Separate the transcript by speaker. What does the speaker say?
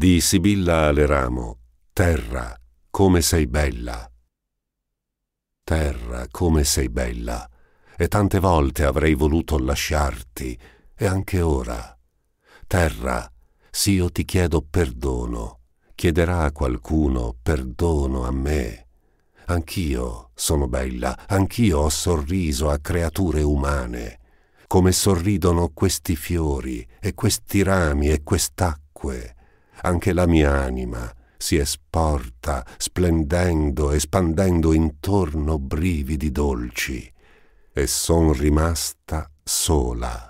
Speaker 1: di Sibilla Aleramo, Terra, come sei bella. Terra, come sei bella, e tante volte avrei voluto lasciarti, e anche ora. Terra, sì io ti chiedo perdono, chiederà a qualcuno perdono a me. Anch'io sono bella, anch'io ho sorriso a creature umane, come sorridono questi fiori e questi rami e quest'acque anche la mia anima si esporta, splendendo, espandendo intorno brividi dolci, e son rimasta sola.